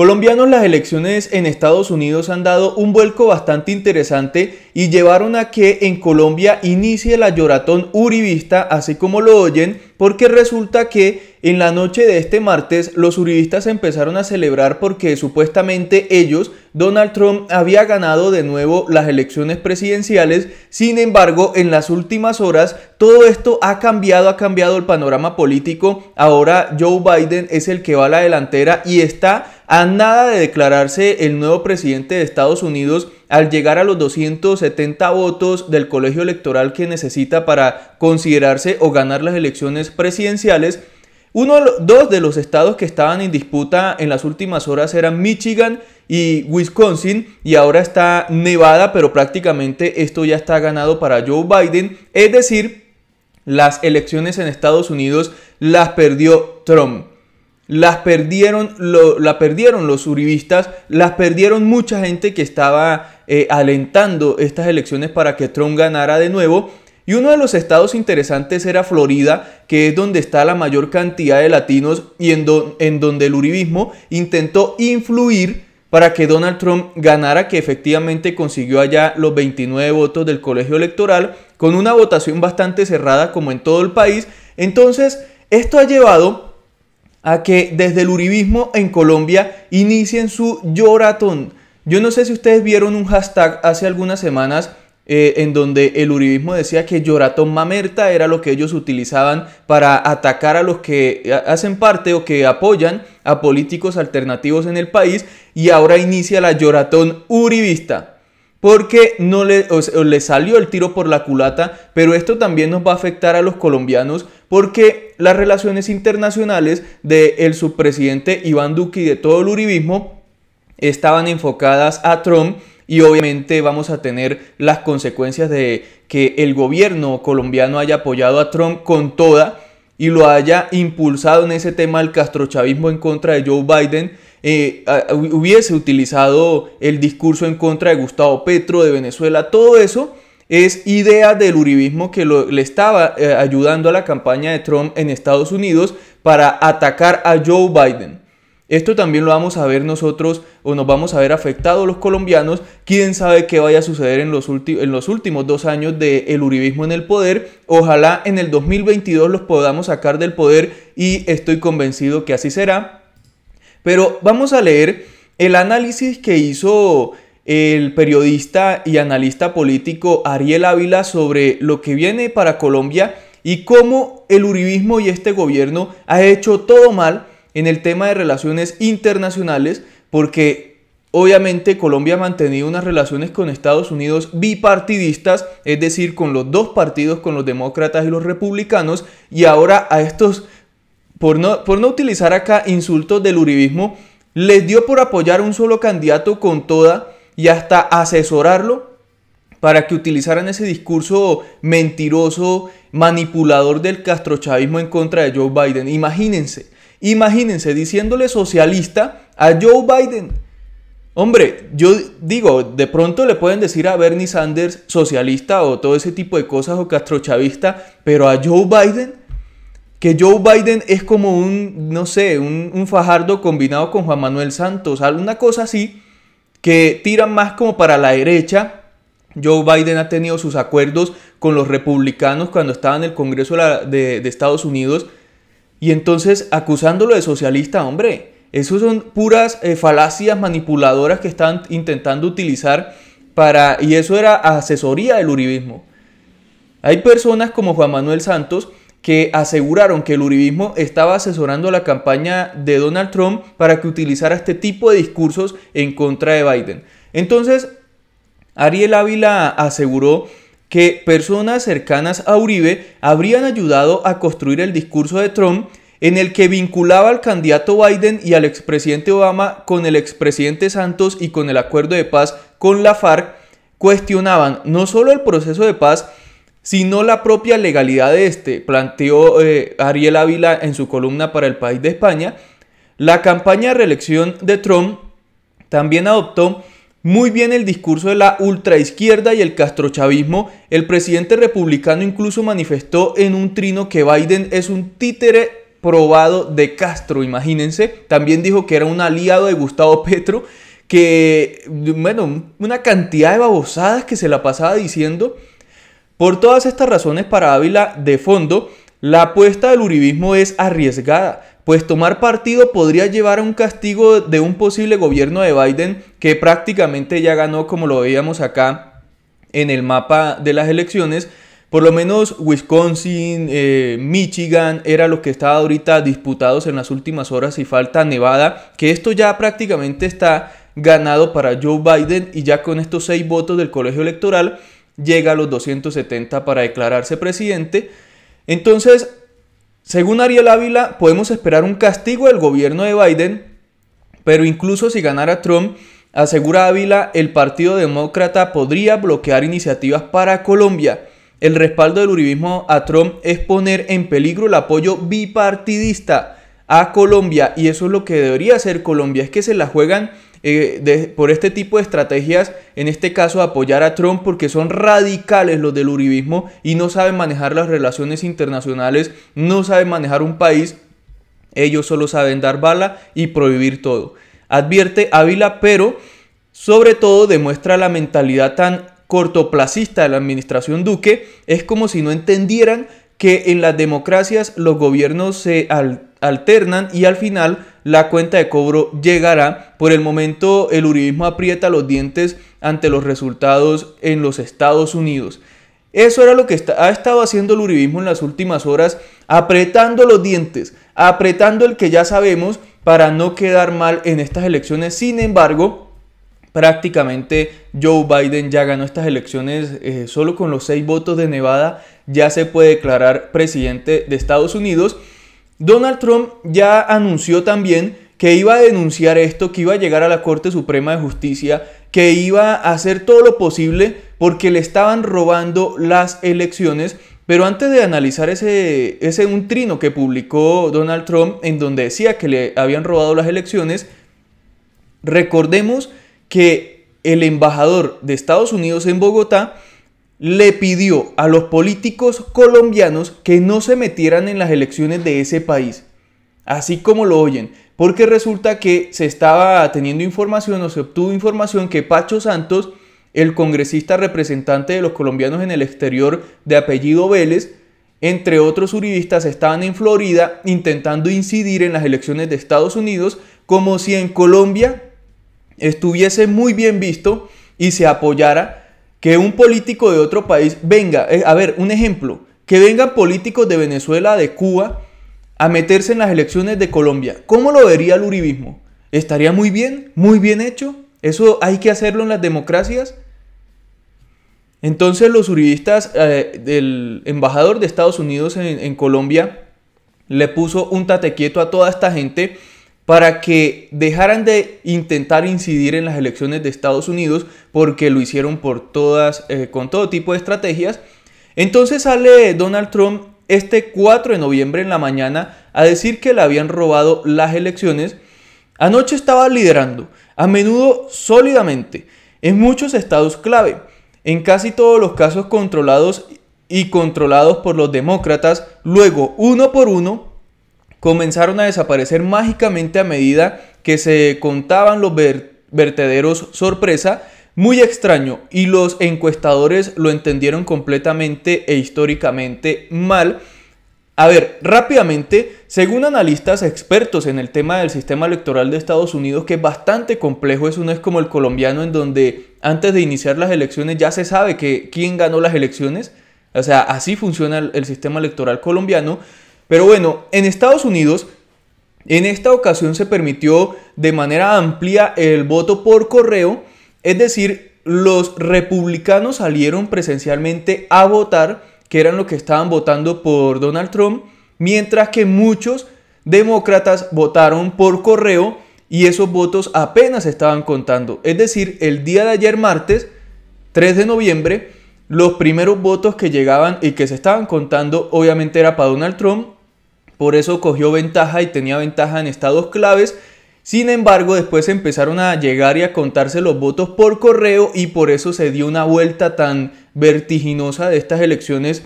Colombianos, las elecciones en Estados Unidos han dado un vuelco bastante interesante y llevaron a que en Colombia inicie la lloratón uribista, así como lo oyen, porque resulta que en la noche de este martes los uribistas empezaron a celebrar porque supuestamente ellos, Donald Trump, había ganado de nuevo las elecciones presidenciales. Sin embargo, en las últimas horas todo esto ha cambiado, ha cambiado el panorama político. Ahora Joe Biden es el que va a la delantera y está a nada de declararse el nuevo presidente de Estados Unidos al llegar a los 270 votos del colegio electoral que necesita para considerarse o ganar las elecciones presidenciales, uno dos de los estados que estaban en disputa en las últimas horas eran Michigan y Wisconsin y ahora está Nevada, pero prácticamente esto ya está ganado para Joe Biden, es decir, las elecciones en Estados Unidos las perdió Trump las perdieron, la perdieron los uribistas, las perdieron mucha gente que estaba eh, alentando estas elecciones para que Trump ganara de nuevo. Y uno de los estados interesantes era Florida, que es donde está la mayor cantidad de latinos y en, en donde el uribismo intentó influir para que Donald Trump ganara, que efectivamente consiguió allá los 29 votos del colegio electoral, con una votación bastante cerrada como en todo el país. Entonces, esto ha llevado a que desde el uribismo en Colombia inicien su lloratón. Yo no sé si ustedes vieron un hashtag hace algunas semanas eh, en donde el uribismo decía que lloratón mamerta era lo que ellos utilizaban para atacar a los que eh, hacen parte o que apoyan a políticos alternativos en el país y ahora inicia la lloratón uribista porque no le, salió el tiro por la culata, pero esto también nos va a afectar a los colombianos porque las relaciones internacionales del el subpresidente Iván Duque y de todo el uribismo estaban enfocadas a Trump y obviamente vamos a tener las consecuencias de que el gobierno colombiano haya apoyado a Trump con toda y lo haya impulsado en ese tema el castrochavismo en contra de Joe Biden. Eh, hubiese utilizado el discurso en contra de Gustavo Petro de Venezuela, todo eso es idea del uribismo que le estaba eh, ayudando a la campaña de Trump en Estados Unidos para atacar a Joe Biden. Esto también lo vamos a ver nosotros o nos vamos a ver afectados los colombianos. Quién sabe qué vaya a suceder en los, en los últimos dos años del uribismo en el poder. Ojalá en el 2022 los podamos sacar del poder y estoy convencido que así será. Pero vamos a leer el análisis que hizo el periodista y analista político Ariel Ávila sobre lo que viene para Colombia y cómo el Uribismo y este gobierno ha hecho todo mal en el tema de relaciones internacionales porque obviamente Colombia ha mantenido unas relaciones con Estados Unidos bipartidistas, es decir, con los dos partidos, con los demócratas y los republicanos, y ahora a estos, por no, por no utilizar acá insultos del Uribismo, les dio por apoyar un solo candidato con toda y hasta asesorarlo para que utilizaran ese discurso mentiroso, manipulador del castrochavismo en contra de Joe Biden. Imagínense, imagínense diciéndole socialista a Joe Biden. Hombre, yo digo, de pronto le pueden decir a Bernie Sanders socialista o todo ese tipo de cosas o castrochavista, pero a Joe Biden, que Joe Biden es como un, no sé, un, fajardo combinado con Juan Manuel Santos, alguna cosa así, que tiran más como para la derecha. Joe Biden ha tenido sus acuerdos con los republicanos cuando estaba en el Congreso de, Estados Unidos. Y entonces acusándolo de socialista, hombre, esos son puras eh, falacias manipuladoras que están intentando utilizar para... Y eso era asesoría del Uribismo. Hay personas como Juan Manuel Santos que aseguraron que el uribismo estaba asesorando la campaña de Donald Trump para que utilizara este tipo de discursos en contra de Biden. Entonces, Ariel Ávila aseguró que personas cercanas a Uribe habrían ayudado a construir el discurso de Trump en el que vinculaba al candidato Biden y al expresidente Obama con el expresidente Santos y con el acuerdo de paz con la FARC, cuestionaban no solo el proceso de paz, sino la propia legalidad de este, planteó eh, Ariel Ávila en su columna para el país de España, la campaña de reelección de Trump también adoptó muy bien el discurso de la ultraizquierda y el castrochavismo. El presidente republicano incluso manifestó en un trino que Biden es un títere probado de Castro, imagínense. También dijo que era un aliado de Gustavo Petro, que, bueno, una cantidad de babosadas que se la pasaba diciendo. Por todas estas razones para Ávila de fondo, la apuesta del uribismo es arriesgada, pues tomar partido podría llevar a un castigo de un posible gobierno de Biden que prácticamente ya ganó como lo veíamos acá en el mapa de las elecciones. Por lo menos Wisconsin, eh, Michigan era lo que estaba ahorita disputados en las últimas horas y falta Nevada, que esto ya prácticamente está ganado para Joe Biden y ya con estos seis votos del colegio electoral llega a los 270 para declararse presidente. Entonces, según Ariel Ávila, podemos esperar un castigo del gobierno de Biden, pero incluso si ganara Trump, asegura Ávila, el Partido Demócrata podría bloquear iniciativas para Colombia. El respaldo del uribismo a Trump es poner en peligro el apoyo bipartidista a Colombia y eso es lo que debería hacer Colombia, es que se la juegan eh, por este tipo de estrategias, en este caso apoyar a Trump porque son radicales los del Uribismo y no saben manejar las relaciones internacionales, no saben manejar un país, ellos solo saben dar bala y prohibir todo. Advierte Ávila, pero sobre todo demuestra la mentalidad tan cortoplacista de la administración Duque, es como si no entendieran que en las democracias los gobiernos se, alteran alternan y al final la cuenta de cobro llegará. Por el momento el uribismo aprieta los dientes ante los resultados en los Estados Unidos. Eso era lo que ha estado haciendo el uribismo en las últimas horas, apretando los dientes, apretando el que ya sabemos para no quedar mal en estas elecciones. Sin embargo, prácticamente Joe Biden ya ganó estas elecciones eh, solo con los seis votos de Nevada, ya se puede declarar presidente de Estados Unidos. Donald Trump ya anunció también que iba a denunciar esto, que iba a llegar a la Corte Suprema de Justicia, que iba a hacer todo lo posible porque le estaban robando las elecciones. Pero antes de analizar ese, ese un trino que publicó Donald Trump en donde decía que le habían robado las elecciones, recordemos que el embajador de Estados Unidos en Bogotá le pidió a los políticos colombianos que no se metieran en las elecciones de ese país. Así como lo oyen, porque resulta que se estaba teniendo información o se obtuvo información que Pacho Santos, el congresista representante de los colombianos en el exterior de apellido Vélez, entre otros uribistas estaban en Florida intentando incidir en las elecciones de Estados Unidos como si en Colombia estuviese muy bien visto y se apoyara que un político de otro país venga, eh, a ver, un ejemplo, que vengan políticos de Venezuela, de Cuba, a meterse en las elecciones de Colombia. ¿Cómo lo vería el uribismo? ¿Estaría muy bien? ¿Muy bien hecho? ¿Eso hay que hacerlo en las democracias? Entonces los uribistas, eh, del el embajador de Estados Unidos en, Colombia le puso un tatequieto a toda esta gente para que dejaran de intentar incidir en las elecciones de Estados Unidos porque lo hicieron por todas, eh, con todo tipo de estrategias. Entonces sale Donald Trump este 4 de noviembre en la mañana a decir que le habían robado las elecciones. Anoche estaba liderando, a menudo sólidamente, en muchos estados clave, en casi todos los casos controlados y controlados por los demócratas, luego uno por uno comenzaron a desaparecer mágicamente a medida que se contaban los vertederos sorpresa. Muy extraño y los encuestadores lo entendieron completamente e históricamente mal. A ver, rápidamente, según analistas expertos en el tema del sistema electoral de Estados Unidos, que es bastante complejo, eso no es como el colombiano en donde antes de iniciar las elecciones ya se sabe quién ganó las elecciones. O sea, así funciona el sistema electoral colombiano. Pero bueno, en Estados Unidos, en esta ocasión se permitió de manera amplia el voto por correo, es decir, los republicanos salieron presencialmente a votar, que eran los que estaban votando por Donald Trump, mientras que muchos demócratas votaron por correo y esos votos apenas estaban contando. Es decir, el día de ayer martes, 3 de noviembre, los primeros votos que llegaban y que se estaban contando obviamente era para Donald Trump por eso cogió ventaja y tenía ventaja en estados claves. Sin embargo, después empezaron a llegar y a contarse los votos por correo y por eso se dio una vuelta tan vertiginosa de estas elecciones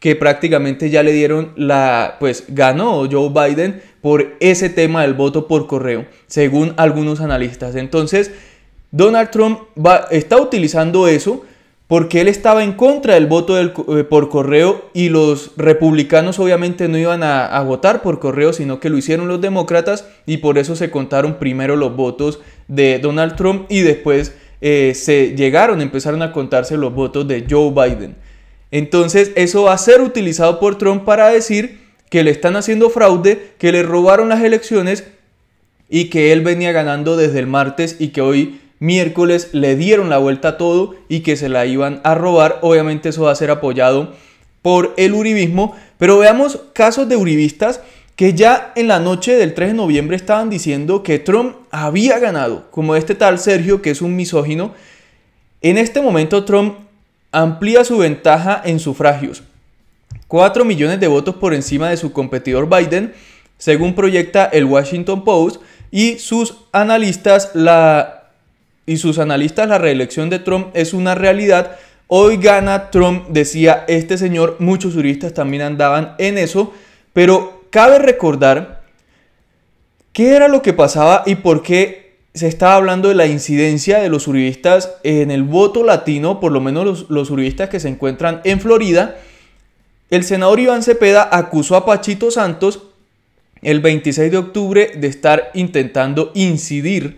que prácticamente ya le dieron la, pues ganó Joe Biden por ese tema del voto por correo, según algunos analistas. Entonces, Donald Trump está utilizando eso porque él estaba en contra del voto eh, por correo y los republicanos obviamente no iban a, votar por correo, sino que lo hicieron los demócratas y por eso se contaron primero los votos de Donald Trump y después eh, se llegaron, empezaron a contarse los votos de Joe Biden. Entonces eso va a ser utilizado por Trump para decir que le están haciendo fraude, que le robaron las elecciones y que él venía ganando desde el martes y que hoy miércoles le dieron la vuelta a todo y que se la iban a robar. Obviamente eso va a ser apoyado por el Uribismo, pero veamos casos de Uribistas que ya en la noche del 3 de noviembre estaban diciendo que Trump había ganado, como este tal Sergio, que es un misógino. En este momento Trump amplía su ventaja en sufragios. 4 millones de votos por encima de su competidor Biden, según proyecta el Washington Post, y sus analistas la y sus analistas la reelección de Trump es una realidad. Hoy gana Trump, decía este señor, muchos juristas también andaban en eso, pero cabe recordar qué era lo que pasaba y por qué se estaba hablando de la incidencia de los suristas en el voto latino, por lo menos los, los que se encuentran en Florida. El senador Iván Cepeda acusó a Pachito Santos el 26 de octubre de estar intentando incidir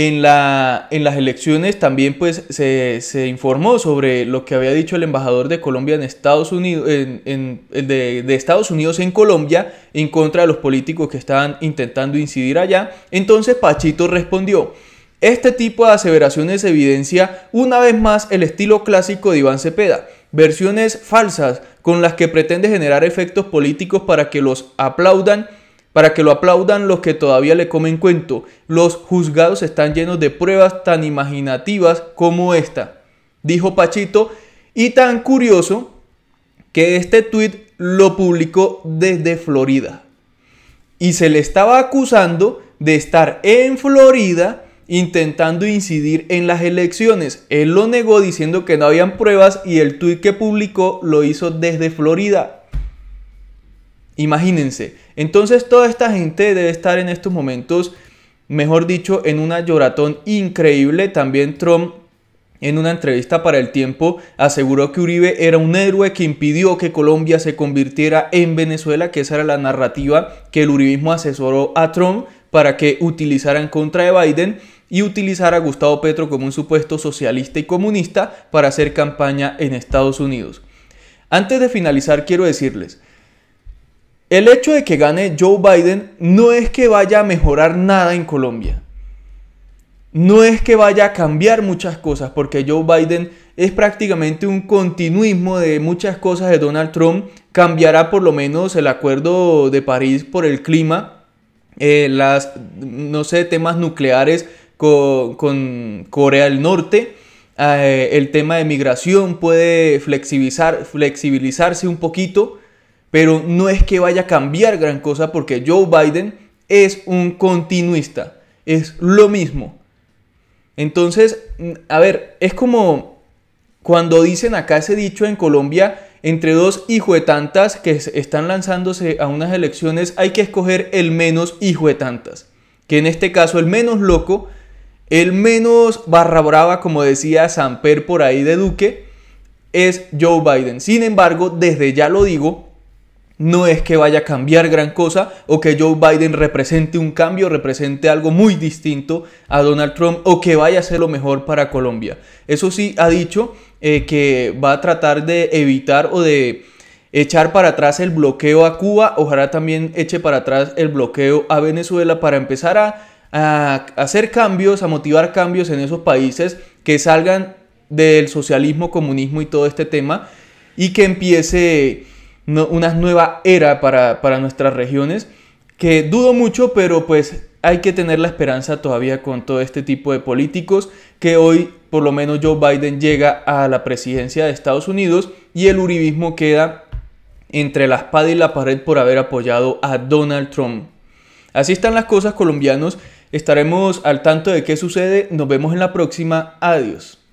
en, la, en las elecciones también pues, se, informó sobre lo que había dicho el embajador de Colombia en Estados Unidos, en, de, de Estados Unidos en Colombia en contra de los políticos que estaban intentando incidir allá. Entonces Pachito respondió, este tipo de aseveraciones evidencia una vez más el estilo clásico de Iván Cepeda, versiones falsas con las que pretende generar efectos políticos para que los aplaudan para que lo aplaudan los que todavía le comen cuento. Los juzgados están llenos de pruebas tan imaginativas como esta, dijo Pachito, y tan curioso que este tuit lo publicó desde Florida. Y se le estaba acusando de estar en Florida intentando incidir en las elecciones. Él lo negó diciendo que no habían pruebas y el tuit que publicó lo hizo desde Florida. Imagínense. Entonces toda esta gente debe estar en estos momentos, mejor dicho, en una lloratón increíble. También Trump en una entrevista para El Tiempo aseguró que Uribe era un héroe que impidió que Colombia se convirtiera en Venezuela, que esa era la narrativa que el uribismo asesoró a Trump para que utilizara en contra de Biden y utilizar a Gustavo Petro como un supuesto socialista y comunista para hacer campaña en Estados Unidos. Antes de finalizar quiero decirles, el hecho de que gane Joe Biden no es que vaya a mejorar nada en Colombia. No es que vaya a cambiar muchas cosas, porque Joe Biden es prácticamente un continuismo de muchas cosas de Donald Trump. Cambiará por lo menos el acuerdo de París por el clima, los eh, las, no sé, temas nucleares con, Corea del Norte. Eh, el tema de migración puede flexibilizar, flexibilizarse un poquito pero no es que vaya a cambiar gran cosa porque Joe Biden es un continuista, es lo mismo. Entonces, mm, a ver, es como cuando dicen acá ese dicho en Colombia, entre dos hijo de tantas que están lanzándose a unas elecciones, hay que escoger el menos hijo de tantas. Que en este caso el menos loco, el menos barra brava, como decía Samper por ahí de Duque, es Joe Biden. Sin embargo, desde ya lo digo, no es que vaya a cambiar gran cosa o que Joe Biden represente un cambio, represente algo muy distinto a Donald Trump o que vaya a ser lo mejor para Colombia. Eso sí ha dicho eh, que va a tratar de evitar o de echar para atrás el bloqueo a Cuba, ojalá también eche para atrás el bloqueo a Venezuela para empezar a hacer cambios, a motivar cambios en esos países que salgan del socialismo, comunismo y todo este tema y que empiece una nueva era para, para nuestras regiones, que dudo mucho, pero pues hay que tener la esperanza todavía con todo este tipo de políticos que hoy por lo menos Joe Biden llega a la presidencia de Estados Unidos y el uribismo queda entre la espada y la pared por haber apoyado a Donald Trump. Así están las cosas colombianos, estaremos al tanto de qué sucede, nos vemos en la próxima, adiós.